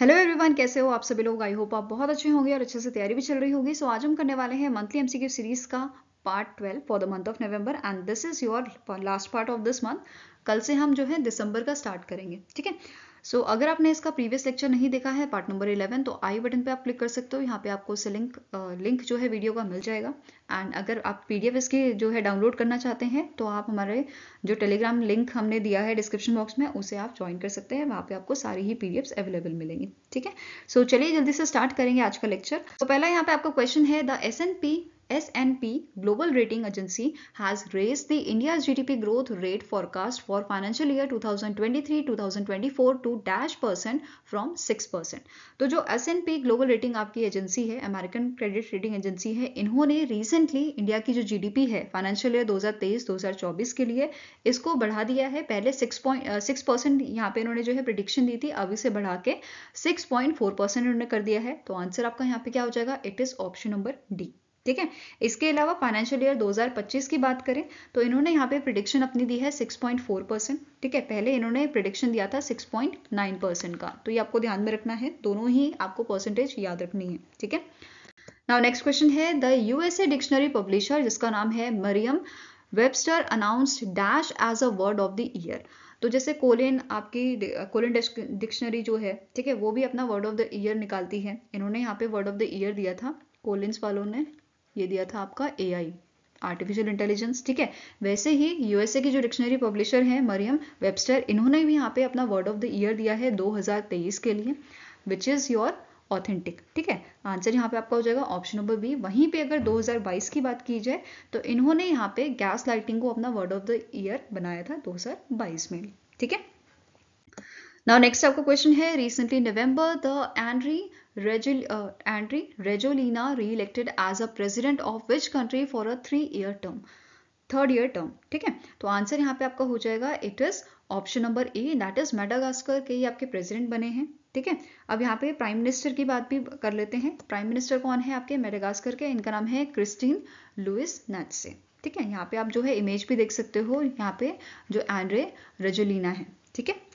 Hello everyone कैसे हो आप सभी लोग आई होप आप बहुत अच्छे होंगे और अच्छे से तैयारी भी चल रही होगी सो so, आज हम करने वाले हैं मंथली एमसीक्यू सीरीज का part twelve for the month of November and this is your last part of this month कल से हम जो है दिसंबर का स्टार्ट करेंगे ठीक है सो so, अगर आपने इसका प्रीवियस लेक्चर नहीं देखा है पार्ट नंबर इलेवन तो आई बटन पे आप क्लिक कर सकते हो यहाँ पे आपको लिंक लिंक जो है वीडियो का मिल जाएगा एंड अगर आप पीडीएफ इसकी जो है डाउनलोड करना चाहते हैं तो आप हमारे जो टेलीग्राम लिंक हमने दिया है डिस्क्रिप्शन बॉक्स में उसे आप ज्वाइन कर सकते हैं वहाँ पे आपको सारी ही पीडीएफ अवेलेबल मिलेंगी ठीक है सो so, चलिए जल्दी से स्टार्ट करेंगे आज का लेक्चर तो so, पहला यहाँ पे आपका क्वेश्चन है the S and P S&P Global Rating Agency has raised the India's GDP growth rate forecast for financial year 2023-2024 to dash percent from six percent तो जो S and P global rating आपकी agency है American credit rating agency है इन्होंने recently India की जो GDP है financial year 2023-2024 के लिए इसको बढ़ा दिया है पहले सिक्स पॉइंट सिक्स परसेंट यहाँ पे इन्होंने जो है प्रिडिक्शन दी थी अब इसे बढ़ा के सिक्स पॉइंट फोर परसेंट इन्होंने कर दिया है तो आंसर आपका यहाँ पे क्या हो जाएगा it is option number D ठीक है इसके अलावा फाइनेंशियल ईयर 2025 की बात करें तो इन्होंने यहाँ पे प्रिडिक्शन अपनी दी है 6.4 परसेंट ठीक है पहले इन्होंने प्रिडिक्शन दिया था 6.9 परसेंट का तो ये आपको ध्यान में रखना है दोनों ही आपको परसेंटेज याद रखनी है ठीक है नाउ नेक्स्ट क्वेश्चन है द यूएसए डिक्शनरी पब्लिशर जिसका नाम है Merriam Webster announced dash as a word of the year तो जैसे कोलिन आपकी कोलिन डिक्शनरी जो है ठीक है वो भी अपना वर्ड ऑफ द ईयर निकालती है इन्होंने यहाँ पे वर्ड ऑफ द ईयर दिया था कोलिन्स वालों ने ये दिया था आपका ए आर्टिफिशियल इंटेलिजेंस ठीक है वैसे ही यूएसए की जो डिक्शनरी पब्लिशर है मरियम वेबस्टर इन्होंने भी यहाँ पे अपना वर्ड ऑफ द ईयर दिया है 2023 के लिए विच इज़ योर ऑथेंटिक ठीक है आंसर यहाँ पे आपका हो जाएगा ऑप्शन नंबर बी वहीं पे अगर 2022 की बात की जाए तो इन्होंने यहाँ पे गैस लाइटिंग को अपना वर्ड ऑफ द ईयर बनाया था 2022 में ठीक है नाउ नेक्स्ट आपका क्वेश्चन है recently November the Andry Regil, uh, Andri Regolina re-elected as a president of which country for a three-year term? Third year term ठीक है तो आंसर यहाँ पे आपका हो जाएगा it is option number A that is Madagascar के ही आपके प्रेसिडेंट बने हैं ठीक है अब यहाँ पे प्राइम मिनिस्टर की बात भी कर लेते हैं प्राइम मिनिस्टर कौन है आपके मेडागास्कर के इनका नाम है क्रिस्टीन लुइस नैटसे ठीक है यहाँ पे आप जो है इमेज भी देख सकते हो यहाँ पे जो एंड्रे रजोलिना है ठीक है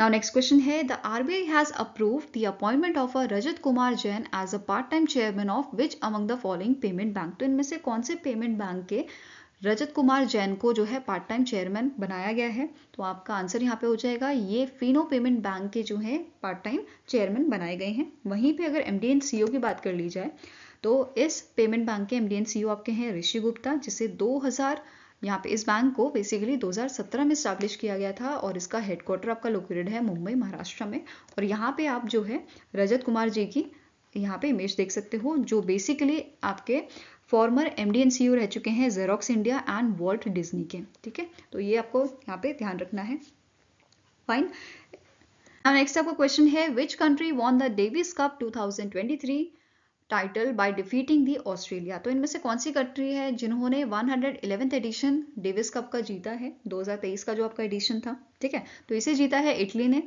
Now next question है the RBI has approved the appointment of a Rajat Kumar Jain as a part-time chairman of which among the following payment bank तो इनमें से कौन से payment bank के रजत कुमार जैन को जो है पार्ट टाइम चेयरमैन बनाया गया है तो आपका आंसर यहाँ पे हो जाएगा ये फिनो पेमेंट बैंक के जो है पार्ट टाइम चेयरमैन बनाए गए हैं वहीं पे अगर M D and C O की बात कर ली जाए तो इस पेमेंट बैंक के M D and C O आपके हैं ऋषि गुप्ता जिसे दो हजार यहाँ पे इस बैंक को बेसिकली 2017 में स्टैब्लिश किया गया था और इसका हेडक्वार्टर आपका लोकेटेड है मुंबई महाराष्ट्र में और यहाँ पे आप जो है रजत कुमार जी की यहाँ पे इमेज देख सकते हो जो बेसिकली आपके former M D and C रह चुके हैं Xerox India and Walt Disney के ठीक है तो ये आपको यहाँ पे ध्यान रखना है फाइन नेक्स्ट आपका क्वेश्चन है which country won the Davis cup three title by defeating the Australia तो इनमें से कौन सी कंट्री है जिन्होंने 111वें एडिशन डेविस कप का जीता है 2023 का जो आपका एडिशन था ठीक है तो इसे जीता है इटली ने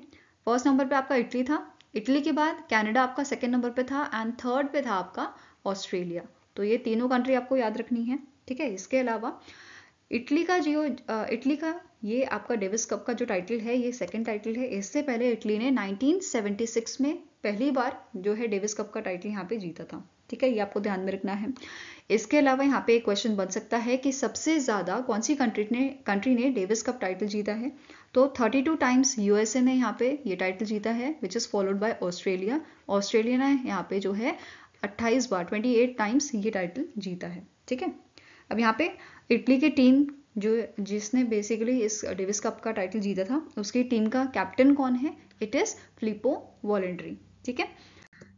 फर्स्ट नंबर पे आपका इटली था इटली के बाद कनाडा आपका सेकंड नंबर पे था एंड थर्ड पे था आपका ऑस्ट्रेलिया तो ये तीनों कंट्री आपको याद रखनी है ठीक है इसके अलावा इटली का जियो इटली का ये आपका डेविस कप का जो टाइटल है ये सेकंड टाइटल है इससे पहले इटली ने 1976 में पहली बार जो है डेविस कप का टाइटल यहाँ पे जीता था ठीक है ये आपको ध्यान में रखना है इसके अलावा यहाँ पे एक क्वेश्चन बन सकता है कि सबसे ज़्यादा कौन सी कंट्री ने कंट्री ने डेविस कप टाइटल जीता है तो 32 टाइम्स यूएसए ने यहाँ पे ये टाइटल जीता है which is followed by Australia Australia ने यहाँ पे जो है 28 बार 28 टाइम्स ये टाइटल जीता है ठीक है अब यहाँ पे इटली की टीम जो जिसने बेसिकली इस डेविस कप का टाइटल जीता था उसकी टीम का कैप्टन कौन है इट इज़ फ्लिपो वॉलेंट्री ठीक है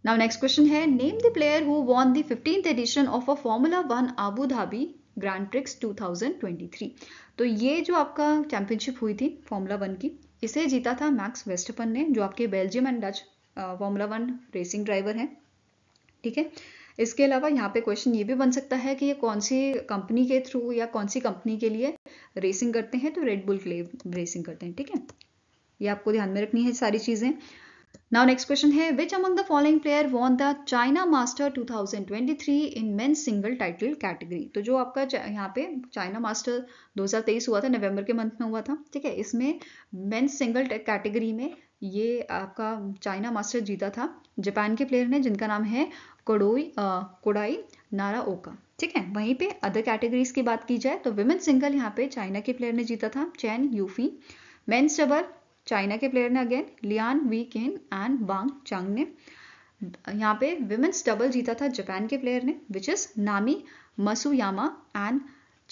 नाउ नेक्स्ट क्वेश्चन है name the player who won the fifteenth edition of a Formula One Abu Dhabi Grand Prix 2023 तो ये जो आपका चैंपियनशिप हुई थी फॉर्मूला वन की इसे जीता था मैक्स वेस्टपन ने जो आपके Belgium and Dutch Formula One racing driver हैं ठीक है थीके? इसके अलावा यहाँ पे क्वेश्चन ये भी बन सकता है कि ये कौन सी कंपनी के थ्रू या कौन सी कंपनी के लिए रेसिंग करते हैं तो रेडबुल के लिए रेसिंग करते हैं ठीक है ये आपको ध्यान में रखनी है सारी चीज़ें Now next question है which among the following player won the China Master 2023 in men's single title category तो जो आपका यहाँ पे China Master 2023 हुआ था नवंबर के मंथ में हुआ था ठीक है इसमें men's single category में ये आपका China Master जीता था जापान के प्लेयर ने जिनका नाम है कोडोई कोडाई नारा ओका ठीक है वहीं पे अदर कैटेगरीज की बात की जाए तो वुमेन सिंगल यहाँ पे चाइना के प्लेयर ने जीता था Chen Yufei men's double China के प्लेयर ने again Liang Wei Keng and Wang Chang ने यहाँ पे विमेंस डबल जीता था जापान के प्लेयर ने विच इज नामी मसुयामा एंड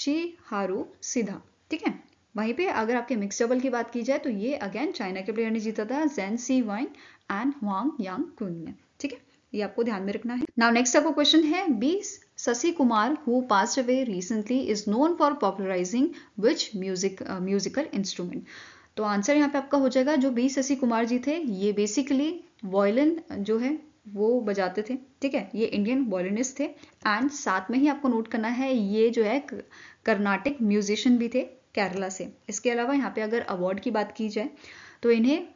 ची हारू सिधा ठीक है वहीं पे अगर आपके मिक्स डबल की बात की जाए तो ये अगेन चाइना के प्लेयर ने जीता था जेन सी वाइन एंड वांग यांग कुन ने ठीक है ये आपको ध्यान में रखना है नाउ नेक्स्ट आपको क्वेश्चन है B Shashi Kumar who passed away recently is known for popularizing which music musical instrument तो आंसर यहाँ पे आपका हो जाएगा जो बी शशि कुमार जी थे ये बेसिकली वॉयलिन जो है वो बजाते थे ठीक है ये इंडियन वॉयलिनिस्ट थे एंड साथ में ही आपको नोट करना है ये जो है कर्नाटिक म्यूजिशियन भी थे केरला से इसके अलावा यहाँ पे अगर अवार्ड की बात की जाए तो इन्हें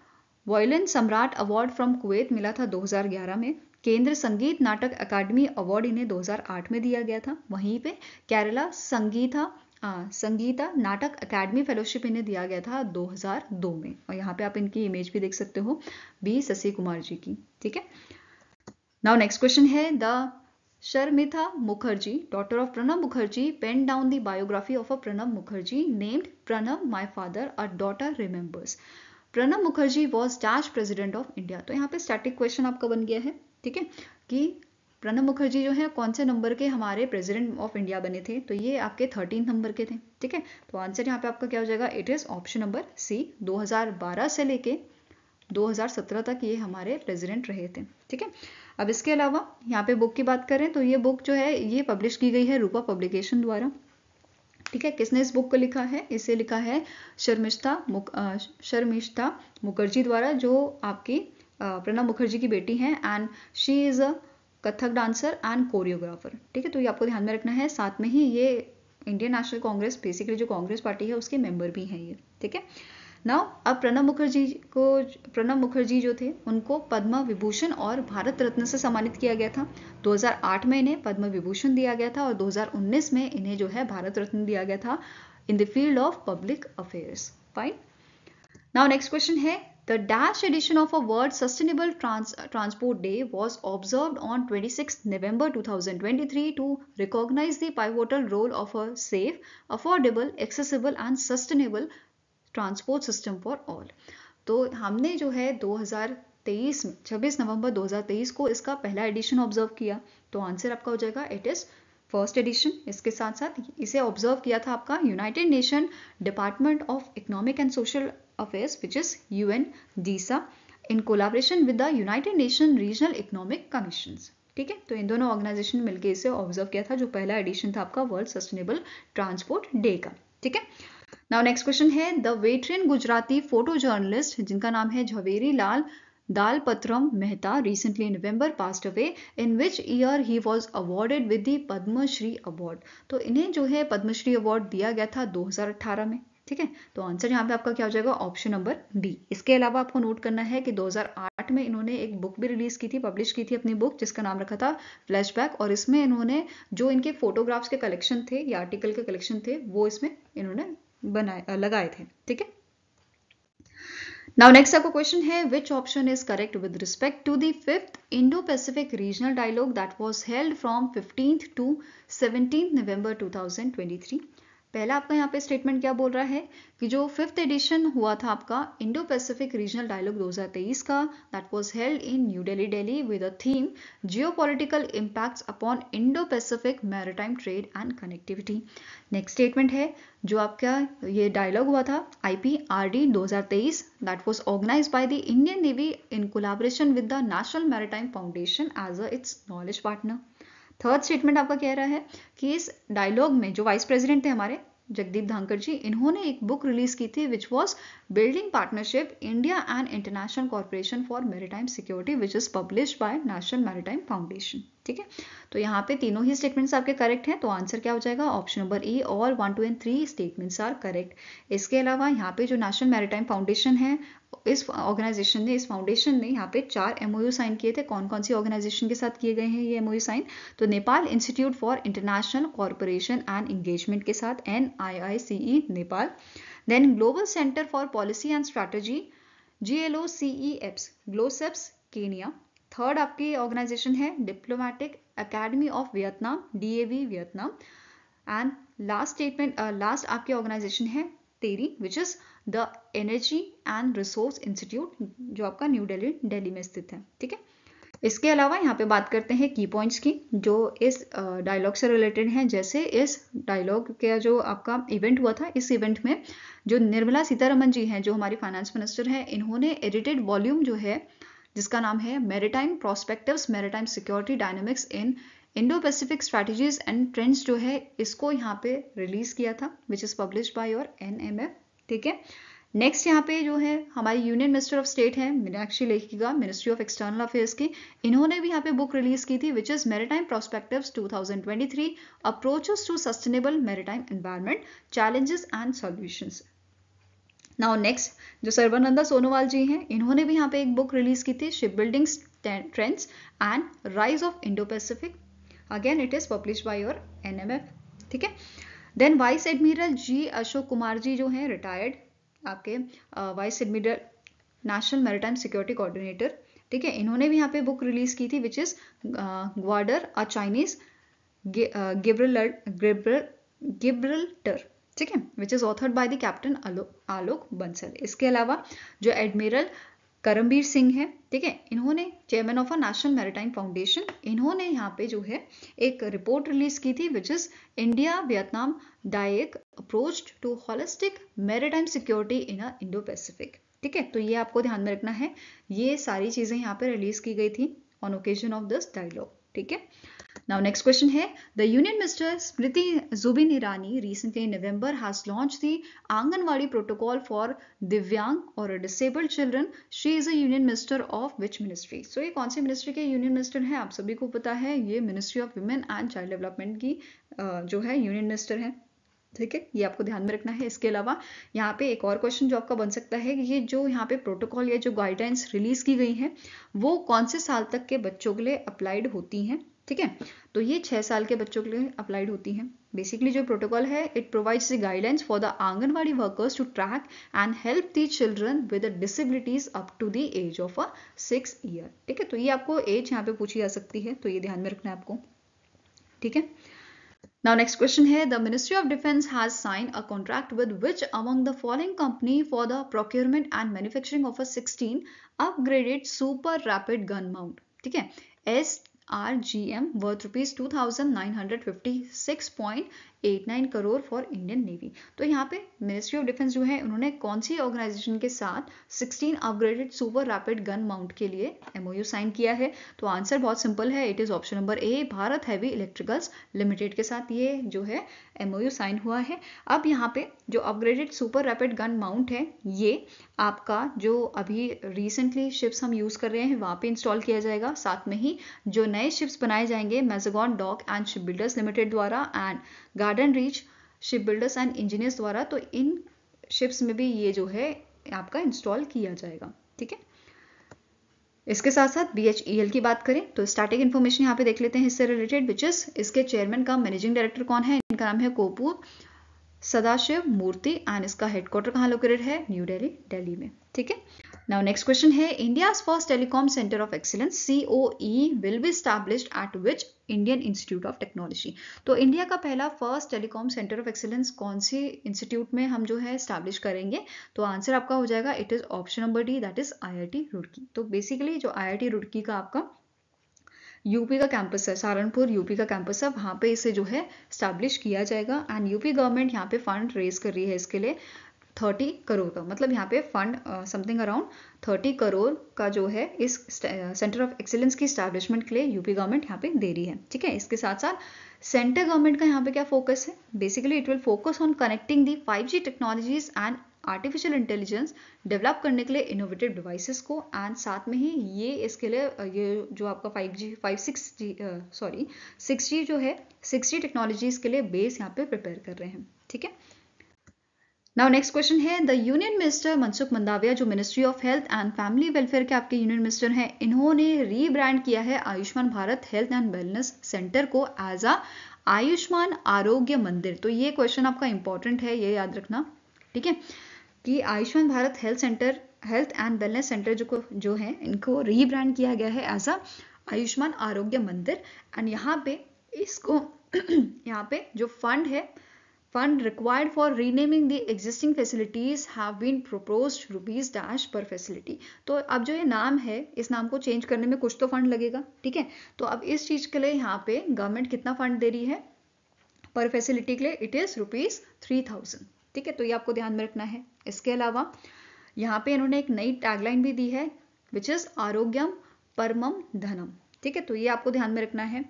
वॉयलिन सम्राट अवार्ड फ्रॉम कुवैत मिला था 2011 में केंद्र संगीत नाटक अकादमी अवार्ड इन्हें 2008 में दिया गया था वहीं पे केरला संगीता संगीता नाटक अकेडमी फेलोशिप इन्हें दिया गया था 2002 में और यहाँ पे आप इनकी इमेज भी देख सकते हो बी शशि कुमार जी की ठीक है नाउ नेक्स्ट क्वेश्चन है the Sharmistha Mukherjee daughter of Pranab Mukherjee pen down the biography of a Pranab Mukherjee named Pranab my father a daughter remembers Pranab Mukherjee was dash president of India तो यहाँ पे स्टैटिक क्वेश्चन आपका बन गया है ठीक है कि प्रणब मुखर्जी जो है कौन से नंबर के हमारे प्रेसिडेंट ऑफ इंडिया बने थे तो ये आपके थर्टीन नंबर के थे ठीक है तो आंसर यहाँ पे आपका क्या हो जाएगा it is option number C 2012 से लेके 2017 तक ये हमारे प्रेसिडेंट रहे थे ठीक है अब इसके अलावा यहाँ पे बुक की बात करें तो ये बुक जो है ये पब्लिश की गई है रूपा पब्लिकेशन द्वारा ठीक है किसने इस बुक को लिखा है इसे लिखा है शर्मिष्ठा मुक, शर्मिष्ठा मुखर्जी द्वारा जो आपकी प्रणब मुखर्जी की बेटी हैं and she is a Kathak dancer and choreographer ठीक है तो ये आपको ध्यान में रखना है साथ में ही ये इंडियन नेशनल कांग्रेस बेसिकली जो कांग्रेस पार्टी है उसके मेंबर भी हैं ये ठीक है नाउ अब प्रणब मुखर्जी को प्रणब मुखर्जी जो थे उनको पद्म विभूषण और भारत रत्न से सम्मानित किया गया था 2008 में इन्हें पद्म विभूषण दिया गया था और 2019 में इन्हें जो है भारत रत्न दिया गया था in the field of public affairs fine now next question है The dash edition of a World Sustainable Trans Transport Day was observed on 26 November 2023 to recognize the pivotal role of a safe, affordable, accessible and sustainable transport system for all. तो हमने जो है 2023 में 26 नवंबर 2023 को इसका पहला addition observe किया तो आंसर आपका हो जाएगा इट इज़ फर्स्ट एडिशन इसके साथ साथ इसे ऑब्जर्व किया था आपका United Nation department of economic and social affairs which is U N DESA in collaboration with the United Nation regional economic commission ठीक है तो इन दोनों ऑर्गेनाइजेशन ने मिलकर इसे ऑब्जर्व किया था जो पहला एडिशन था आपका वर्ल्ड सस्टेनेबल ट्रांसपोर्ट डे का ठीक है नाउ नेक्स्ट क्वेश्चन है the veteran Gujarati photo journalist जिनका नाम है झवेरी लाल Dalpatram Mehta recently in November passed away in which year he was awarded with the Padma Shri award. तो इन्हें जो है पद्म श्री अवार्ड दिया गया था 2018 में ठीक है तो आंसर यहाँ पे आपका क्या हो जाएगा ऑप्शन नंबर डी इसके अलावा आपको नोट करना है कि 2008 में इन्होंने एक बुक भी रिलीज की थी पब्लिश की थी अपनी बुक जिसका नाम रखा था फ्लैशबैक और इसमें इन्होंने जो इनके फोटोग्राफ्स के कलेक्शन थे या आर्टिकल के कलेक्शन थे वो इसमें इन्होंने बनाए लगाए थे ठीक है Now next आपको question है which option is correct with respect to the fifth Indo-Pacific regional dialogue that was held from 15th to 17th November 2023 पहला आपका यहाँ पे स्टेटमेंट क्या बोल रहा है कि जो फिफ्थ एडिशन हुआ था आपका इंडो पैसिफिक रीजनल डायलॉग 2023 का that was held in New Delhi Delhi with a theme geopolitical impacts upon Indo Pacific maritime trade and connectivity next statement है जो आपका ये डायलॉग हुआ था आई पी आर डी दो हजार तेईस that was organise by the Indian Navy in collaboration with the National maritime Foundation as a its knowledge partner third statement आपका कह रहा है कि इस डायलॉग में जो वाइस प्रेसिडेंट थे हमारे जगदीप धांकर जी इन्होंने एक बुक रिलीज की थी which was building partnership India and international corporation for maritime security which is publish by National Maritime Foundation ठीक है तो यहाँ पे तीनों ही स्टेटमेंट्स आपके करेक्ट हैं तो आंसर क्या हो जाएगा option number A all one two and three statements are correct इसके अलावा यहाँ पे जो नेशनल मैरिटाइम फाउंडेशन है इस ऑर्गेनाइजेशन ने इस फाउंडेशन ने यहाँ पे चार एमओयू साइन किए थे कौन कौन सी ऑर्गेनाइजेशन के साथ किए गए हैं ये एमओयू साइन तो Nepal Institute for International Corporation and Engagement के साथ in Nepal then global centre for policy and strategy G L O CE PS GLOCEPS Kenya third आपकी ऑर्गेनाइजेशन है diplomatic academy of Vietnam DAV Vietnam and last statement last आपकी organisation है TERI which is the energy and resource institute जो आपका new daily daily में स्थित है ठीक है इसके अलावा यहाँ पे बात करते हैं की पॉइंट्स की जो इस डायलॉग uh, से रिलेटेड हैं जैसे इस डायलॉग का जो आपका इवेंट हुआ था इस इवेंट में जो निर्मला सीतारमन जी हैं जो हमारी फाइनेंस मिनिस्टर हैं इन्होंने एडिटेड वॉल्यूम जो है जिसका नाम है maritime prospective maritime security dynamics in Indo Pacific strategies and trends जो है इसको यहाँ पे रिलीज किया था which is publish by your N ठीक है नेक्स्ट यहाँ पे जो है हमारी यूनियन मिनिस्टर ऑफ स्टेट है मीनाक्षी लेखिका मिनिस्ट्री ऑफ एक्सटर्नल अफेयर्स की इन्होंने भी यहाँ पे बुक रिलीज की थी which is thousand twenty 2023 approaches to sustainable maritime environment challenges and solutions now next जो सर्वानंदा सोनोवाल जी हैं इन्होंने भी यहाँ पे एक बुक रिलीज की थी ship building trends and rise of Indo Pacific again it is publish by your NMF ठीक है then vice admiral ji Ashok Kumar ji जो हैं रिटायर्ड आपके vice admiral national maritime security coordinator ठीक है इन्होंने भी यहाँ पे बुक रिलीज की थी which is ग्वाडर a Chinese गिब्रल गिब्रल Gibraltar ठीक है which is authored by the captain Alok Bansal इसके अलावा जो एडमिरल करमबीर सिंह है ठीक है इन्होंने chairman of a national maritime foundation इन्होंने यहाँ पे जो है एक रिपोर्ट रिलीज की थी विच इज इंडिया वियतनाम डायक approach to holistic maritime security in a Indo Pacific ठीक है तो ये आपको ध्यान में रखना है ये सारी चीज़ें यहाँ पे रिलीज की गई थी on occasion of this dialogue ठीक है Now next question here. The Union Minister Smriti Zubin Irani recently in November has launched the Anganwadi protocol for Divyang और disabled children she is a union minister of which ministry so ये कौन सी ministry के union minister हैं आप सभी को पता है ये ministry of women and child development की जो है union minister है ठीक है ये आपको ध्यान में रखना है इसके अलावा यहाँ पे एक और क्वेश्चन जो आपका बन सकता है कि ये जो यहाँ पे प्रोटोकॉल या जो गाइडलाइंस रिलीज की गई हैं वो कौन से साल तक के बच्चों के लिए अप्लाइड होती हैं ठीक है तो ये छह साल के बच्चों के लिए अप्लाइड होती है बेसिकली जो प्रोटोकॉल है it provides the guidelines for the anganwadi workers to track and help the children with disabilities up to the age of a six year ठीक है तो ये आपको एज यहाँ पे पूछी जा सकती है तो ये ध्यान में रखना है आपको ठीक है Now next question here the Ministry of Defence has signed a contract with which among the following company for the procurement and manufacturing of a 16 upgraded super rapid gun mount ठीक है S RGM worth rupees 2956.00 89 crore for Indian navy तो यहाँ पे ministry of defence जो है उन्होंने कौन सी organisation के साथ 16 upgraded super rapid gun mount के लिए एमओयू साइन किया है तो आंसर बहुत सिंपल है it is option number A Bharat heavy electricals limited के साथ ये जो है एमओयू साइन हुआ है अब यहाँ पे जो upgraded super rapid gun mount है ये आपका जो अभी रिसेंटली शिप्स हम यूज़ कर रहे हैं वहाँ पे इंस्टॉल किया जाएगा साथ में ही जो नए शिप्स बनाए जाएंगे Mazagon dock and ship builders limited द्वारा and garden reach ship builders and engineers द्वारा तो इन शिप्स में भी ये जो है आपका इंस्टॉल किया जाएगा ठीक है इसके साथ साथ बी एच ई एल की बात करें तो स्टार्टिंग इन्फॉर्मेशन यहाँ पे देख लेते हैं इससे रिलेटेड विच इज इसके चेयरमैन का मैनेजिंग डायरेक्टर कौन है इनका नाम है कोपू सदाशिव मूर्ति एंड इसका हेडक्वार्टर कहाँ लोकेटेड है न्यू दिल्ली दिल्ली में ठीक है Now next question है India's first telecom center of excellence COE will be established at which Indian Institute of Technology तो इंडिया का पहला first telecom centre of excellence कौन से इंस्टीट्यूट में हम जो है स्टैब्लिश करेंगे तो आंसर आपका हो जाएगा it is option number D that is IIT Roorkee तो बेसिकली जो आईआईटी रुड़की का आपका यूपी का कैंपस है सहारनपुर यूपी का कैंपस है वहाँ पे इसे जो है स्टैब्लिश किया जाएगा एंड यूपी गवर्नमेंट यहाँ पे फंड रेज कर रही है इसके लिए थर्टी करोड़ का मतलब यहाँ पे fund something around thirty crore का जो है इस सेंटर ऑफ एक्सीलेंस की स्टैब्लिशमेंट के लिए यूपी गवर्नमेंट यहाँ पे दे रही है ठीक है इसके साथ साथ सेंटर गवर्नमेंट का यहाँ पे क्या फोकस है basically it will focus on connecting the five G technologies and artificial intelligence develop करने के लिए इनोवेटिव डिवाइसेस को एंड साथ में ही ये इसके लिए ये जो आपका 5G six 6G sorry six 6G जो है 6G टेक्नोलॉजीज के लिए बेस यहाँ पे प्रिपेयर कर रहे हैं ठीक है नाउ नेक्स्ट क्वेश्चन है the union minister Mansukh Mandaviya जो ministry of health and family welfare के आपके यूनियन मिनिस्टर हैं इन्होंने रीब्रांड किया है Ayushman Bharat health and wellness centre को एज अ आयुष्मान आरोग्य मंदिर तो ये क्वेश्चन आपका इंपॉर्टेंट है ये याद रखना ठीक है कि Ayushman Bharat health centre health and wellness centre जो को जो है इनको रीब्रांड किया गया है एज अ आयुष्मान आरोग्य मंदिर एंड यहाँ पे इसको यहाँ पे जो फंड है Fund required for renaming the existing facilities have been proposed rupees dash per facility. तो अब जो ये नाम है इस नाम को चेंज करने में कुछ तो फंड लगेगा ठीक है तो अब इस चीज के लिए यहाँ पे गवर्नमेंट कितना फंड दे रही है पर फैसिलिटी के लिए it is rupees three thousand ठीक है तो ये आपको ध्यान में रखना है इसके अलावा यहाँ पे इन्होंने एक नई टैगलाइन भी दी है विच इज आरोग्यम परमम धनम ठीक है तो ये आपको ध्यान में रखना है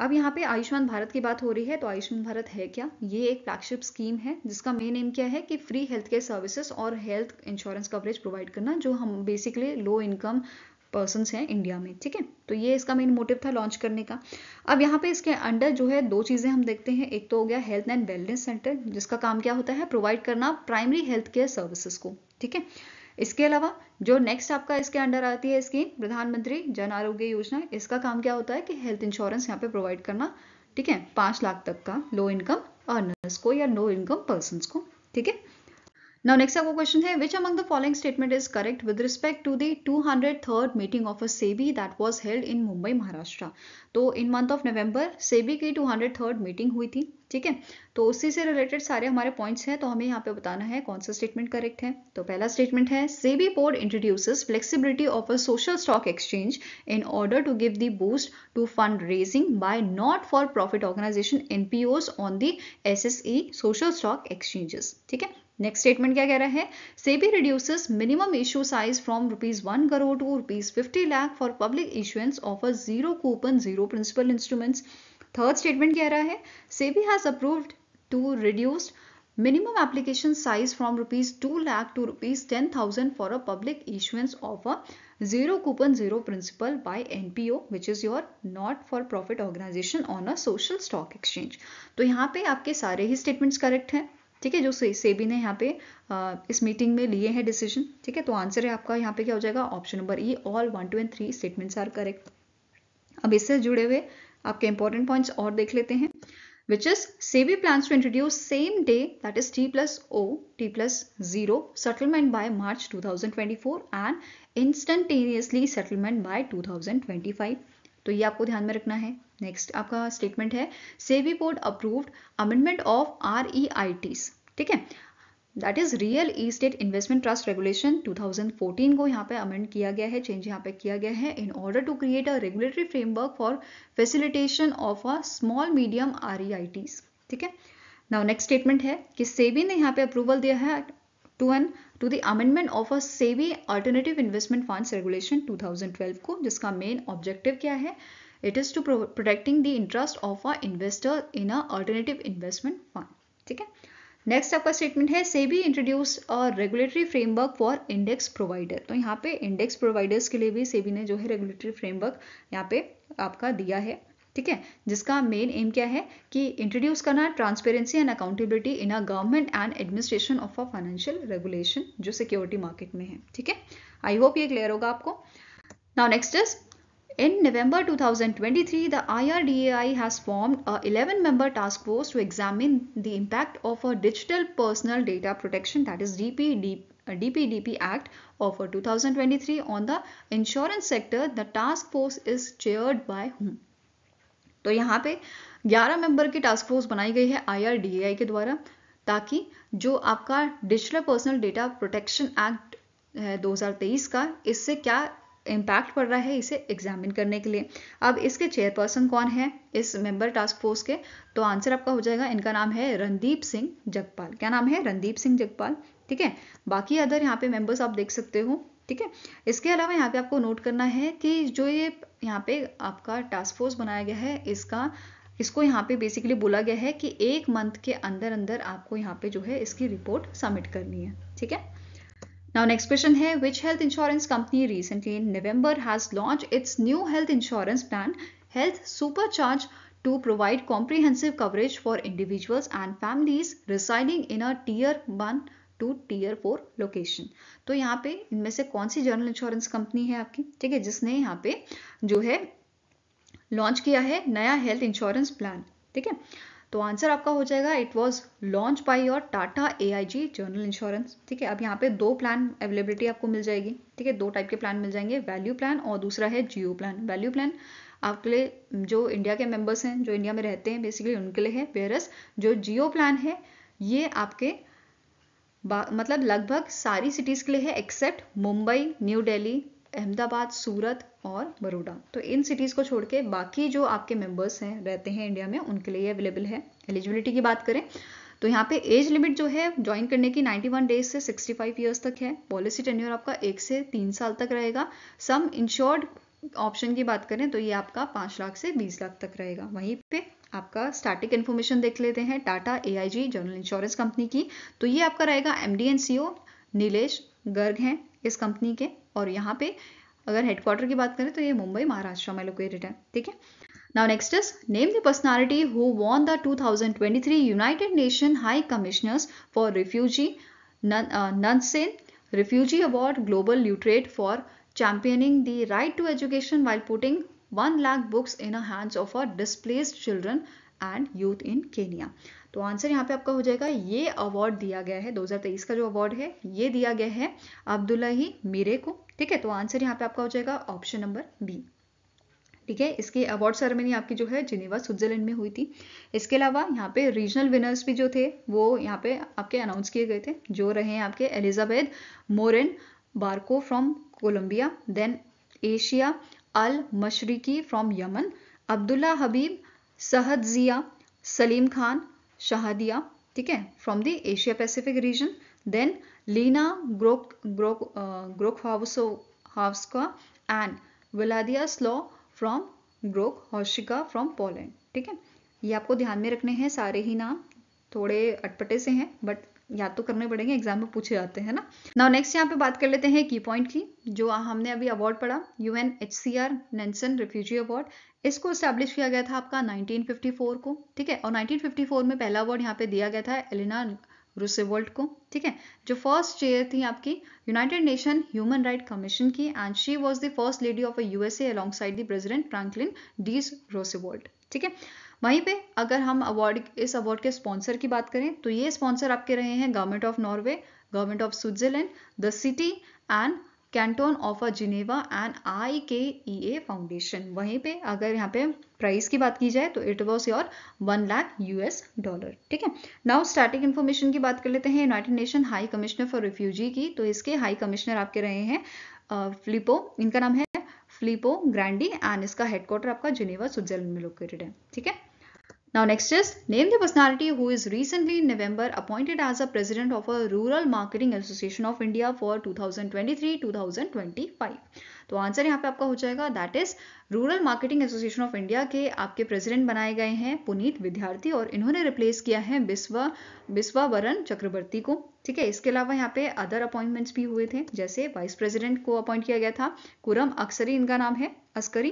अब यहाँ पे आयुष्मान भारत की बात हो रही है तो आयुष्मान भारत है क्या ये एक फ्लैगशिप स्कीम है जिसका मेन एम क्या है कि फ्री हेल्थ केयर सर्विसेज और हेल्थ इंश्योरेंस कवरेज प्रोवाइड करना जो हम बेसिकली लो इनकम पर्सन हैं इंडिया में ठीक है तो ये इसका मेन मोटिव था लॉन्च करने का अब यहाँ पे इसके अंडर जो है दो चीज़ें हम देखते हैं एक तो हो गया हेल्थ एंड वेलनेस सेंटर जिसका काम क्या होता है प्रोवाइड करना प्राइमरी हेल्थ केयर सर्विसेज को ठीक है इसके अलावा जो नेक्स्ट आपका इसके अंडर आती है स्कीम प्रधानमंत्री जन आरोग्य योजना इसका काम क्या होता है कि हेल्थ इंश्योरेंस यहाँ पे प्रोवाइड करना ठीक है पांच लाख तक का लो इनकम अर्नर्स को या लो इनकम पर्सन को ठीक है Now next आपको question है which among the following statement is correct with respect to the 203rd meeting of a SEBI that was held in Mumbai Maharashtra. तो in month of November SEBI की 203rd meeting हुई थी ठीक है तो उसी से रिलेटेड सारे हमारे पॉइंट्स हैं तो हमें यहाँ पे बताना है कौन सा स्टेटमेंट करेक्ट है तो पहला स्टेटमेंट है SEBI board introduces flexibility of a social stock exchange in order to give the boost to fund raising by not for profit organization NPOs on the SSE social stock exchanges ठीक है next statement क्या कह रहा है SEBI reduces minimum issue size from rupees one crore to rupees fifty lakh for public issuance of a zero coupon zero principal instruments third statement कह रहा है SEBI has approved to reduce minimum application size from rupees two lakh to rupees ten thousand for a public issuance of a zero coupon zero principal by NPO which is your not for profit organization on a social stock exchange तो यहाँ पे आपके सारे ही statements correct हैं ठीक है जो से, सेबी ने यहाँ पे आ, इस मीटिंग में लिए हैं डिसीजन ठीक है तो आंसर है आपका यहाँ पे क्या हो जाएगा option number E all one two and three statements are correct अब इससे जुड़े हुए आपके इंपॉर्टेंट पॉइंट्स और देख लेते हैं which is SEBI same day that is T plus O T plus zero settlement by March two thousand twenty four and instantaneously settlement by two thousand twenty five तो ये आपको ध्यान में रखना है नेक्स्ट आपका स्टेटमेंट है SEBI board approved amendment of R E I Ts ठीक है that is real estate investment trust regulation 2014 को यहाँ पे अमेंड किया गया है चेंज यहाँ पे किया गया है in order to create a regulatory framework for facilitation of a small medium R ठीक है नाउ नेक्स्ट स्टेटमेंट है कि सेबी ने यहाँ पे अप्रूवल दिया है to an to the amendment of a SEBI alternative investment funds regulation 2012 को जिसका मेन ऑब्जेक्टिव क्या है it is to protecting the interest of a investor in a alternative investment fund ठीक है नेक्स्ट आपका स्टेटमेंट है सेबी इंट्रोड्यूस और regulatory framework for index provider तो यहाँ पे इंडेक्स प्रोवाइडर्स के लिए भी सेबी ने जो है रेगुलेटरी फ्रेमवर्क यहाँ पे आपका दिया है ठीक है जिसका मेन एम क्या है कि इंट्रोड्यूस करना transparency and accountability in a government and administration of a financial regulation जो सिक्योरिटी मार्केट में है ठीक है आई होप ये क्लियर होगा आपको now next is In November 2023, the IRDAI has formed a 11-member task force to examine the impact of a Digital Personal Data Protection, that is DPD, DPDP Act of 2023 on the insurance sector. The task force is chaired by whom? तो यहाँ पे 11 member की task force बनाई गई है आई के द्वारा ताकि जो आपका digital personal data protection act है 2023 का इससे क्या इम्पैक्ट पड़ रहा है इसे एग्जामिन करने के लिए अब इसके चेयरपर्सन कौन है इस मेंबर टास्क फोर्स के तो आंसर आपका हो जाएगा इनका नाम है रणदीप सिंह जगपाल क्या नाम है रणदीप सिंह जगपाल ठीक है बाकी अदर यहाँ पे मेंबर्स आप देख सकते हो ठीक है इसके अलावा यहाँ पे आपको नोट करना है कि जो ये यहाँ पे आपका टास्क फोर्स बनाया गया है इसका इसको यहाँ पे बेसिकली बोला गया है कि एक मंथ के अंदर अंदर आपको यहाँ पे जो है इसकी रिपोर्ट सबमिट करनी है ठीक है नाउ नेक्स्ट क्वेश्चन है which health insurance company recently November has launch its new health insurance plan health super charge to provide comprehensive coverage for individuals and families residing in a tier one to tier four location तो यहाँ पे इनमें से कौन सी general insurance company है आपकी ठीक है जिसने यहाँ पे जो है लॉन्च किया है नया हेल्थ इंश्योरेंस प्लान ठीक है तो आंसर आपका हो जाएगा it was launch by your Tata A I G general insurance ठीक है अब यहाँ पे दो प्लान अवेलेबिलिटी आपको मिल जाएगी ठीक है दो टाइप के प्लान मिल जाएंगे वैल्यू प्लान और दूसरा है जियो प्लान वैल्यू प्लान आपके लिए जो इंडिया के मेंबर्स हैं जो इंडिया में रहते हैं बेसिकली उनके लिए है वेयरस जो जियो प्लान है ये आपके मतलब लगभग सारी सिटीज़ के लिए है एक्सेप्ट मुंबई न्यू दिल्ली अहमदाबाद सूरत और बड़ोडा तो इन सिटीज़ को छोड़ के बाकी जो आपके मेंबर्स हैं रहते हैं इंडिया में उनके लिए अवेलेबल है एलिजिबिलिटी की बात करें तो यहाँ पे एज लिमिट जो है ज्वाइन करने की 91 डेज से 65 ईयर्स तक है पॉलिसी टेन्यूर आपका एक से तीन साल तक रहेगा सम इंश्योर्ड ऑप्शन की बात करें तो ये आपका पांच लाख से बीस लाख तक रहेगा वहीं पे आपका स्टैटिक इन्फॉर्मेशन देख लेते हैं Tata AIG general insurance company की तो ये आपका रहेगा MD and CEO Neelesh Garg हैं इस कंपनी के और यहाँ पे अगर हेडक्वार्टर की बात करें तो ये मुंबई महाराष्ट्र में लोकेटेड है ठीक है Now next is name the personality who won the 2023 United Nations High Commissioners for Refugee Nansen Refugee Award Global Literate for championing the right to education while putting 1 lakh books in a hands of our displaced children and youth in Kenya तो answer यहाँ पे आपका हो जाएगा ये award दिया गया है 2023 का जो अवार्ड है ये दिया गया है अब्दुल्लाही मीरे को ठीक है तो आंसर यहाँ पे आपका हो जाएगा ऑप्शन नंबर बी ठीक है इसकी अवार्ड सेरेमनी आपकी जो है जिनेवा स्विट्जरलैंड में हुई थी इसके अलावा यहाँ पे रीजनल विनर्स भी जो थे वो यहाँ पे आपके अनाउंस किए गए थे जो रहे हैं आपके Elizabeth Moreno Barco from Colombia then Asia Al Mashriqi from Yemen Abdullah Habib सहदजिया सलीम खान शाहदिया ठीक है from the Asia Pacific region then Lena ग्रोक ग्रोक ग्रोक हाउसो हाउसका एंड विलादिया स्लो फ्रॉम ग्रोक हॉशिका फ्रॉम पोलैंड ठीक है ये आपको ध्यान में रखने हैं सारे ही नाम थोड़े अटपटे से हैं बट याद तो करने पड़ेंगे एग्जाम में पूछे जाते हैं ना नाउ नेक्स्ट यहाँ पे बात कर लेते हैं की पॉइंट की जो हमने अभी अवार्ड पढ़ा U N H C R Nansen refugee award इसको स्टैब्लिश किया गया था आपका 1954 को ठीक है और 1954 में पहला अवार्ड यहाँ पे दिया गया था एलिना रूसेवर्ल्ट को ठीक है जो फर्स्ट चेयर थी आपकी United Nation human right commission की and she was the first lady of a USA alongside the president Franklin D Roosevelt ठीक है वहीं पे अगर हम अवार्ड इस अवार्ड के स्पॉन्सर की बात करें तो ये स्पॉन्सर आपके रहे हैं government of Norway government of Switzerland the city and canton of a Geneva and I K E A foundation वहीं पे अगर यहाँ पे प्राइस की बात की जाए तो it was your one lakh US dollar ठीक है नाउ स्टार्टिंग इन्फॉर्मेशन की बात कर लेते हैं United Nation high commissioner for refugee की तो इसके हाई कमिश्नर आपके रहे हैं फ्लिपो इनका नाम है फ्लिपो ग्रैंडी एंड इसका हेडक्वार्टर आपका जिनेवा स्विट्जरलैंड में लोकेटेड है ठीक है Now next is name the personality who is recently in November appointed as a president of a Rural Marketing Association of India for 2023-2025. तो आंसर यहाँ पे आपका हो जाएगा that is Rural Marketing Association of India के आपके president बनाए गए हैं पुनीत विद्यार्थी और इन्होंने रिप्लेस किया है बिस्वा बिस्वा वरन चक्रवर्ती को ठीक है इसके अलावा यहाँ पे अदर अपॉइंटमेंट्स भी हुए थे जैसे वाइस प्रेसिडेंट को अपॉइंट किया गया था कुरम अक्सरी इनका नाम है अस्करी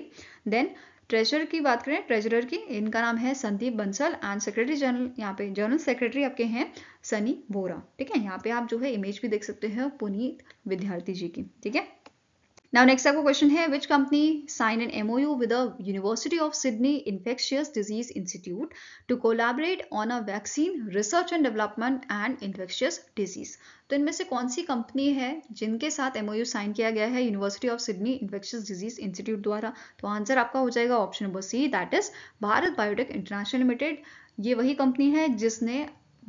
देन ट्रेजर की बात करें ट्रेजरर की इनका नाम है Sandeep Bansal and secretary general यहाँ पे जनरल सेक्रेटरी आपके हैं सनी बोरा ठीक है यहाँ पे आप जो है इमेज भी देख सकते हैं पुनीत विद्यार्थी जी की ठीक है नाउ नेक्स्ट आपको क्वेश्चन है which company sign an MOU with the university of Sydney infectious disease institute to collaborate on a vaccine research and development and infectious disease तो इनमें से कौन सी कंपनी है जिनके साथ एमओयू साइन किया गया है university of Sydney infectious disease institute द्वारा तो आंसर आपका हो जाएगा option number C that is Bharat biotech international limited ये वही कंपनी है जिसने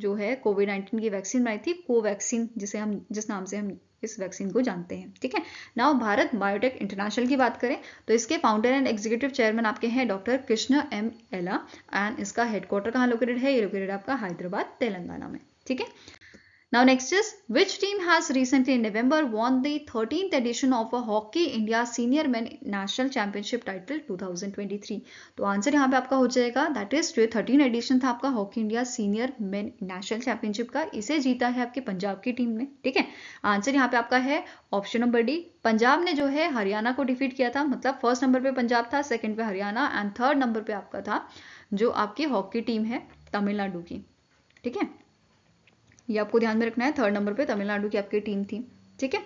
जो है कोविड नाइन्टीन की वैक्सीन बनाई थी कोवैक्सीन जिसे हम जिस नाम से हम इस वैक्सीन को जानते हैं ठीक है नाउ भारत बायोटेक इंटरनेशनल की बात करें तो इसके फाउंडर एंड एग्जीक्यूटिव चेयरमैन आपके हैं doctor Krishna M Ella and इसका हेडक्वार्टर कहाँ लोकेटेड है ये लोकेटेड आपका हैदराबाद तेलंगाना में ठीक है Now next is which team has recently in November won the 13th edition of a Hockey India Senior Men National Championship title 2023? तो आंसर यहाँ पे आपका हो जाएगा दैट इज जो 13 एडिशन था आपका Hockey India Senior Men National Championship का इसे जीता है आपके पंजाब की टीम ने ठीक है आंसर यहाँ पे आपका है ऑप्शन नंबर डी पंजाब ने जो है हरियाणा को डिफीट किया था मतलब फर्स्ट नंबर पे पंजाब था सेकंड पे हरियाणा एंड थर्ड नंबर पे आपका था जो आपकी हॉकी टीम है तमिलनाडु की ठीक है ये आपको ध्यान में रखना है थर्ड नंबर पे तमिलनाडु की आपकी टीम थी ठीक है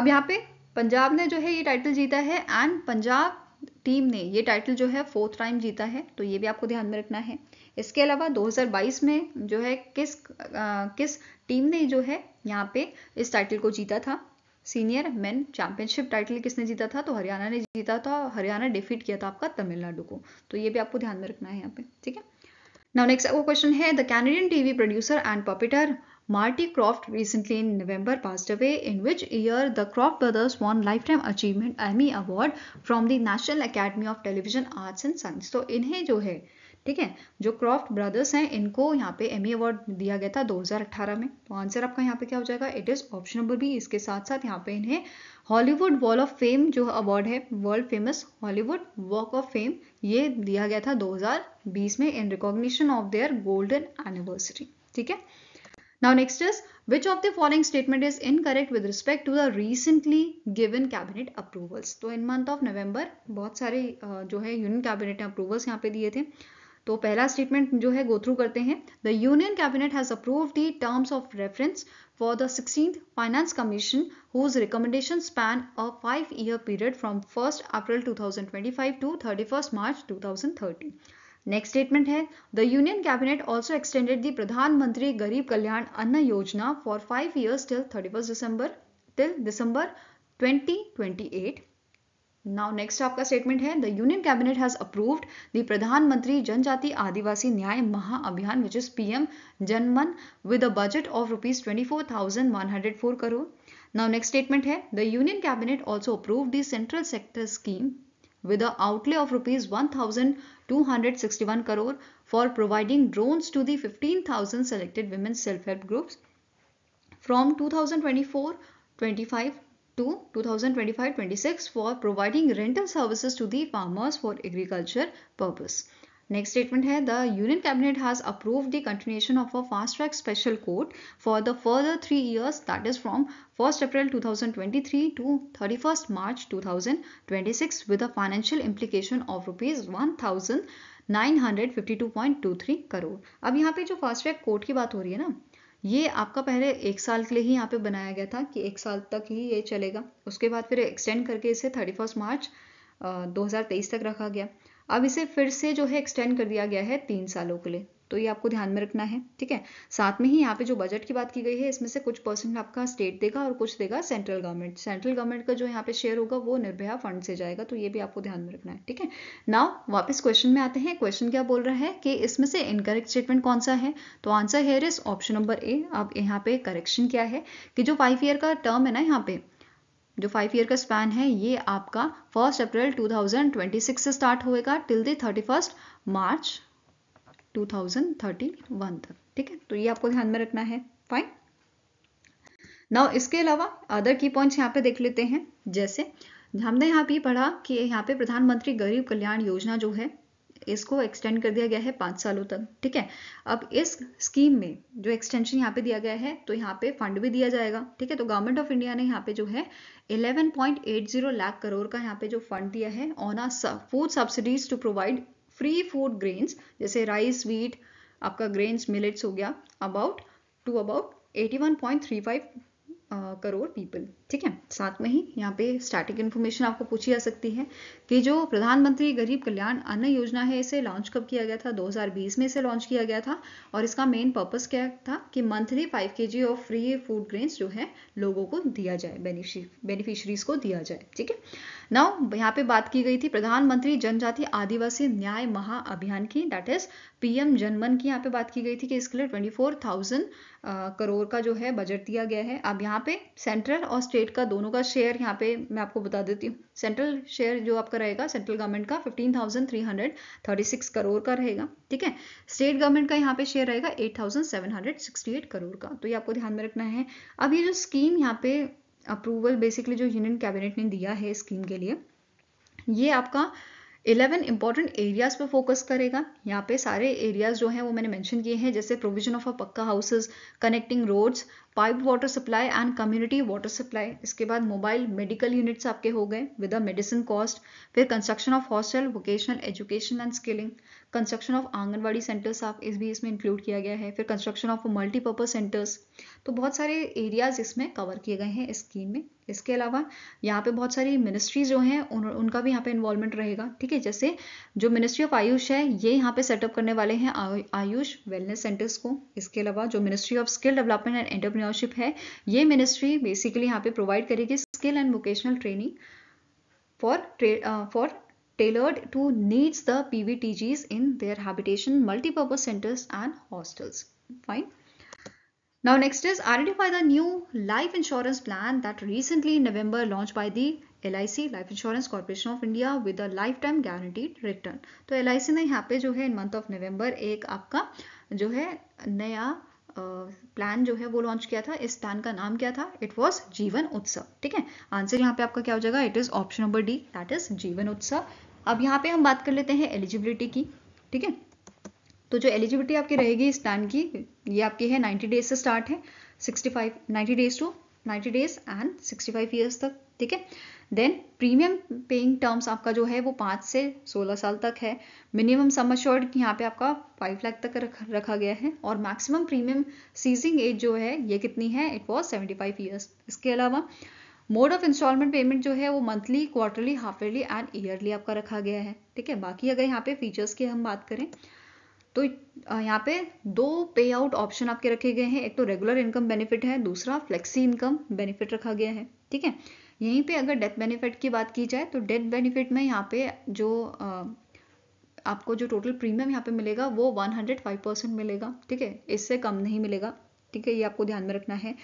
अब यहाँ पे पंजाब ने जो है ये टाइटल जीता है एंड पंजाब टीम ने ये टाइटल जो है फोर्थ टाइम जीता है तो ये भी आपको ध्यान में रखना है इसके अलावा 2022 में जो है किस आ, किस टीम ने जो है यहाँ पे इस टाइटल को जीता था सीनियर मेन चैंपियनशिप टाइटल किसने जीता था तो हरियाणा ने जीता था हरियाणा डिफीट किया था आपका तमिलनाडु को तो ये भी आपको ध्यान में रखना है यहाँ पे ठीक है नाउ नेक्स्ट क्वेश्चन है the Canadian TV producer and puppeteer Marty Croft recently in November passed away, in which year the Croft brothers won Lifetime Achievement Emmy Award from the National Academy of Television Arts and Science. तो इन्हें जो है ठीक है जो craft brothers हैं इनको यहाँ पे एमी अवार्ड दिया गया था 2018 में तो आंसर आपका यहाँ पे क्या हो जाएगा it is option number B इसके साथ साथ यहाँ पे इन्हें हॉलीवुड वॉल ऑफ फेम जो अवार्ड है world famous Hollywood walk of fame ये दिया गया था 2020 में in recognition of their golden anniversary ठीक है Now next is which of the following statement is incorrect with respect to the recently given cabinet approvals? तो in month of November बहुत सारे जो है यूनियन कैबिनेट ने approvals यहाँ पे दिए थे तो पहला स्टेटमेंट जो है गो थ्रू करते हैं the union cabinet has approved the terms of reference for the sixteen finance commission whose recommendation span a five year period from first April 2025 to 31 March 2030 next statement है the union cabinet also extended the Pradhan Mantri Garib Kalyan Anna Yojana for five years till thirty first December till December 2028 now next आपका statement है the union cabinet has approved the Pradhan Mantri जनजाति आदिवासी Nyaya Mahaabhiyan which is PM Janman with a budget of rupees twenty four thousand one hundred four crore now next statement है the union cabinet also approve the central sector scheme with the outlay of rupees 1261 crore for providing drones to the 15000 selected women's self-help groups from 2024-25 to 2025-26 for providing rental services to the farmers for agriculture purpose. Next statement है the union cabinet has approve the continuation of a fast track special court for the further three years that is from first April 2023 to 31 March 2026 with a financial implication of rupees 1952.23 crore अब यहाँ पे जो fast track court की बात हो रही है ना ये आपका पहले एक साल के लिए ही यहाँ पे बनाया गया था कि एक साल तक ही ये चलेगा उसके बाद फिर एक्सटेंड करके इसे थर्टी मार्च दो uh, तक रखा गया अब इसे फिर से जो है एक्सटेंड कर दिया गया है तीन सालों के लिए तो ये आपको ध्यान में रखना है ठीक है साथ में ही यहाँ पे जो बजट की बात की गई है इसमें से कुछ परसेंट आपका स्टेट देगा और कुछ देगा सेंट्रल गवर्नमेंट सेंट्रल गवर्नमेंट का जो यहाँ पे शेयर होगा वो निर्भया फंड से जाएगा तो ये भी आपको ध्यान में रखना है ठीक है नाउ वापस क्वेश्चन में आते हैं क्वेश्चन क्या बोल रहा है कि इसमें से इनकरेक्ट स्टेटमेंट कौन सा है तो आंसर है ऑप्शन नंबर ए अब यहाँ पे करेक्शन क्या है कि जो फाइव ईयर का टर्म है ना यहाँ पे जो फाइव ईयर का स्पैन है ये आपका फर्स्ट अप्रैल 2026 से स्टार्ट होएगा till the thirty first March 2031 तक ठीक है तो ये आपको ध्यान में रखना है फाइन नाउ इसके अलावा अदर की पॉइंट्स यहाँ पे देख लेते हैं जैसे हमने यहाँ पे पढ़ा कि यहाँ पे प्रधानमंत्री गरीब कल्याण योजना जो है इसको एक्सटेंड कर दिया गया है पांच सालों तक ठीक है अब इस स्कीम में जो एक्सटेंशन यहाँ पे दिया गया है तो यहाँ पे फंड भी दिया जाएगा ठीक है तो गवर्नमेंट ऑफ इंडिया ने यहाँ पे जो है 11.80 लाख करोड़ का यहाँ पे जो फंड दिया है on a food subsidies to provide free food grains जैसे राइस वीट आपका ग्रेन्स मिलेट्स हो गया about to about 81.35 crore people ठीक है साथ में ही यहाँ पे स्टैटिक इन्फॉर्मेशन आपको पूछी जा सकती है कि जो प्रधानमंत्री गरीब कल्याण अन्न योजना है इसे लॉन्च कब किया गया था 2020 में इसे लॉन्च किया गया था और इसका मेन पर्पस क्या था कि monthly 5 K G of free food grains जो है लोगों को दिया जाए बेनिफिशरीज को दिया जाए ठीक है नाउ यहाँ पे बात की गई थी प्रधानमंत्री जनजाति आदिवासी न्याय महाअभियान की दैट इज पीएम जनमन की यहाँ पे बात की गई थी कि इसके लिए ट्वेंटी फोर थाउजेंड करोड़ का जो है बजट दिया गया है अब यहाँ पे सेंट्रल और स्टेट का दोनों का शेयर यहाँ पे मैं आपको बता देती हूँ सेंट्रल शेयर जो आपका रहेगा सेंट्रल गवर्नमेंट का fifteen thousand three hundred thirty six crore का रहेगा ठीक है स्टेट गवर्नमेंट का यहाँ पे शेयर रहेगा eight thousand seven hundred sixty eight crore का तो ये आपको ध्यान में रखना है अब ये जो स्कीम यहाँ पे अप्रूवल बेसिकली जो यूनियन कैबिनेट ने दिया है स्कीम के लिए ये आपका इलेवन इंपॉर्टेंट एरियाज पे फोकस करेगा यहाँ पे सारे एरियाज जो हैं वो मैंने मेंशन किए हैं जैसे provision of a pucca houses connecting roads pipe water supply and community water supply इसके बाद मोबाइल मेडिकल यूनिट्स आपके हो गए विद अ मेडिसिन कॉस्ट फिर construction of hostel vocational education and skilling construction of anganwadi centres आप इस भी इसमें इंक्लूड किया गया है फिर कंस्ट्रक्शन ऑफ मल्टीपर्पज सेंटर्स तो बहुत सारे एरियाज इसमें कवर किए गए हैं इस स्कीम में इसके अलावा यहाँ पे बहुत सारी मिनिस्ट्री जो हैं उन, उनका भी यहाँ पे इन्वॉल्वमेंट रहेगा ठीक है जैसे जो मिनिस्ट्री ऑफ आयुष है ये यहाँ पे सेटअप करने वाले हैं आयुष वेलनेस सेंटर्स को इसके अलावा जो ministry of skill development and entrepreneurship है ये मिनिस्ट्री बेसिकली यहाँ पे प्रोवाइड करेगी skill and vocational training for for tailored to needs the PVTGs in their habitation multipurpose centres and hostels fine Now next is identify the new life insurance plan that recently in November launched by the LIC Life Insurance Corporation of India with a lifetime guaranteed return. तो so, L ने यहाँ पे जो है इन month of नवंबर एक आपका जो है नया प्लान जो है वो लॉन्च किया था इस प्लान का नाम क्या था इट वॉज जीवन उत्सव ठीक है आंसर यहाँ पे आपका क्या हो जाएगा it is option number D that is Jeevan Utsav अब यहाँ पे हम बात कर लेते हैं एलिजिबिलिटी की ठीक है तो जो एलिजिबिलिटी आपकी रहेगी इस प्लान की ये आपकी है 90 डेज से स्टार्ट है 65 90 days to 90 days and 65 years तक ठीक है देन प्रीमियम पेइंग टर्म्स आपका जो है वो पाँच से सोलह साल तक है मिनिमम सम अश्योर्ड यहाँ पे आपका फाइव लाख तक रख, रखा गया है और मैक्सिमम प्रीमियम सीजिंग एज जो है ये कितनी है it was seventy five years इसके अलावा मोड ऑफ इंस्टॉलमेंट पेमेंट जो है वो monthly quarterly half yearly and yearly आपका रखा गया है ठीक है बाकी अगर यहाँ पे फीचर्स की हम बात करें तो यहाँ पे दो पे आउट ऑप्शन आपके रखे गए हैं एक तो रेगुलर इनकम बेनिफिट है दूसरा फ्लेक्सी इनकम बेनिफिट रखा गया है ठीक है यहीं पे अगर डेथ बेनिफिट की बात की जाए तो डेथ बेनिफिट में यहाँ पे जो आपको जो टोटल प्रीमियम यहाँ पे मिलेगा वो 105 परसेंट मिलेगा ठीक है इससे कम नहीं मिलेगा ठीक है ये आपको ध्यान में रखना है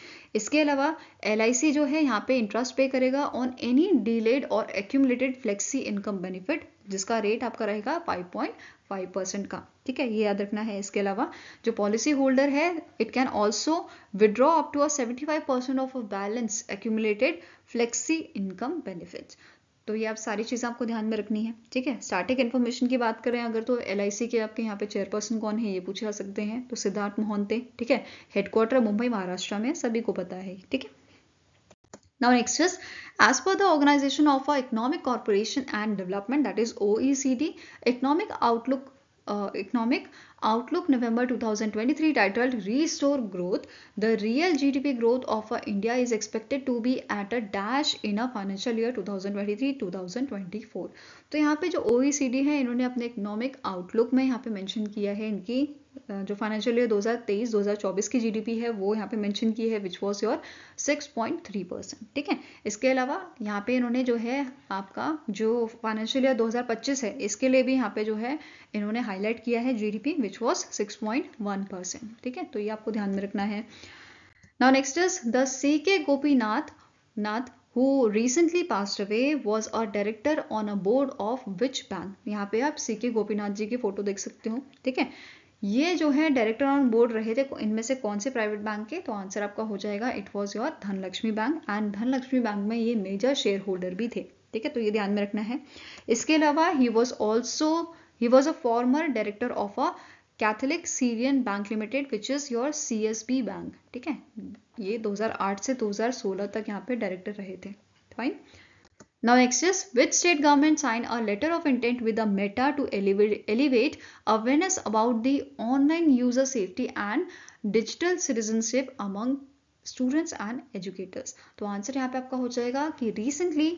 इसके अलावा एल जो है यहाँ पे इंटरेस्ट पे करेगा ऑन एनी डीलेड और एक्यूमलेटेड फ्लेक्सी इनकम बेनिफिट जिसका रेट आपका रहेगा 5.5 परसेंट का ठीक है ये याद रखना है इसके अलावा जो पॉलिसी होल्डर है it can also withdraw up to a 75 percent of a balance accumulated flexi income benefit तो ये आप सारी चीज़ें आपको ध्यान में रखनी है ठीक है स्टार्टिंग इन्फॉर्मेशन की बात करें अगर तो एल के आपके यहाँ पे चेयरपर्सन कौन है ये पूछा सकते हैं तो सिद्धार्थ मोहनते ठीक है हेडक्वार्टर मुंबई महाराष्ट्र में सभी को पता है ठीक है Now next is as per the Organization of our Economic Cooperation and Development that is OECD Economic Outlook uh, Economic Outlook November 2023 titled Restore Growth the real GDP growth of uh, India is expected to be at a dash in a financial year 2023-2024 तो यहाँ पे जो OECD है इन्होंने अपने economic outlook में यहाँ पे मेंशन किया है इनकी जो फाइनेंशियल ईयर 2023-2024 की जीडीपी है वो यहाँ पे मेंशन की है विच वाज योर 6.3 परसेंट ठीक है इसके अलावा यहाँ पे इन्होंने जो है आपका जो फाइनेंशियल ईयर 2025 है इसके लिए भी यहाँ पे जो है इन्होंने हाईलाइट किया है जीडीपी विच वाज 6.1 परसेंट ठीक है तो ये आपको ध्यान में रखना है now next is the C K Gopinath Nath who recently passed away was a director on a board of which bank यहाँ पे आप सी के गोपीनाथ जी की फोटो देख सकते हो ठीक है ये जो है डायरेक्टर ऑन बोर्ड रहे थे इनमें से कौन से प्राइवेट बैंक के तो आंसर आपका हो जाएगा it was your Dhanlaxmi bank and Dhanlaxmi bank में ये मेजर शेयर होल्डर भी थे ठीक है तो ये ध्यान में रखना है इसके अलावा he was also he was a former director of a Catholic Syrian bank limited which is your C S B bank ठीक है ये 2008 से 2016 तक यहाँ पे डायरेक्टर रहे थे fine Now next is which state government signed a letter of intent with the Meta to elevate, elevate awareness about the online user safety and digital citizenship among students and educators? तो answer यहाँ पे आपका हो जाएगा कि recently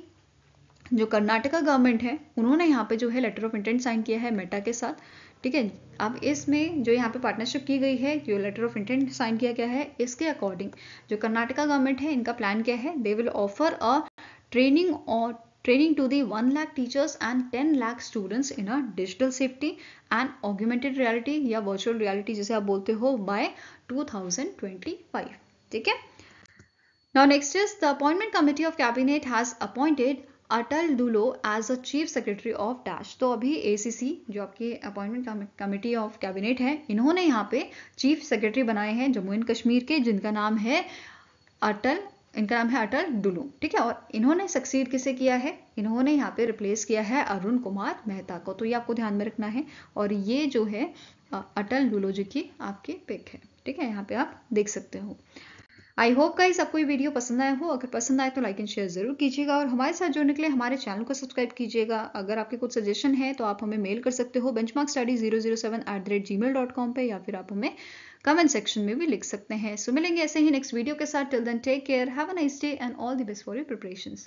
जो Karnataka government है उन्होंने यहाँ पे जो है लेटर ऑफ इंटेंट साइन किया है मेटा के साथ ठीक है अब इसमें जो यहाँ पे पार्टनरशिप की गई है जो लेटर ऑफ इंटेंट साइन किया गया है इसके अकॉर्डिंग जो कर्नाटका गवर्नमेंट है इनका प्लान क्या है they will offer a training or training to the 1 lakh teachers and 10 lakh students in a digital safety and augmented reality या virtual reality जिसे आप बोलते हो by 2025 ठीक है now next is the appointment committee of cabinet has appointed Atal Dulloo as a chief secretary of dash तो अभी ACC जो आपकी अपॉइंटमेंट कमेटी ऑफ कैबिनेट है इन्होंने यहाँ पे चीफ सेक्रेटरी बनाए हैं जम्मू एंड कश्मीर के जिनका नाम है अटल इनका नाम है अटल डुलू ठीक है और इन्होंने सक्सीड किसे किया है इन्होंने यहाँ पे रिप्लेस किया है अरुण कुमार मेहता को तो ये आपको ध्यान में रखना है और ये जो है अटल डुलू जी की आपकी पिक है ठीक है यहाँ पे आप देख सकते हो आई होप का आपको ये वीडियो पसंद आया हो अगर पसंद आए तो लाइक एंड शेयर जरूर कीजिएगा और हमारे साथ जुड़ने के लिए हमारे चैनल को सब्सक्राइब कीजिएगा अगर आपके कुछ सजेशन है तो आप हमें मेल कर सकते हो benchmark study zero zero seven eight the rate gmail dot com पर या फिर आप हमें कमेंट सेक्शन में भी लिख सकते हैं सो मिलेंगे ऐसे ही नेक्स्ट वीडियो के साथ till then take care have a nice day and all the best for your preparations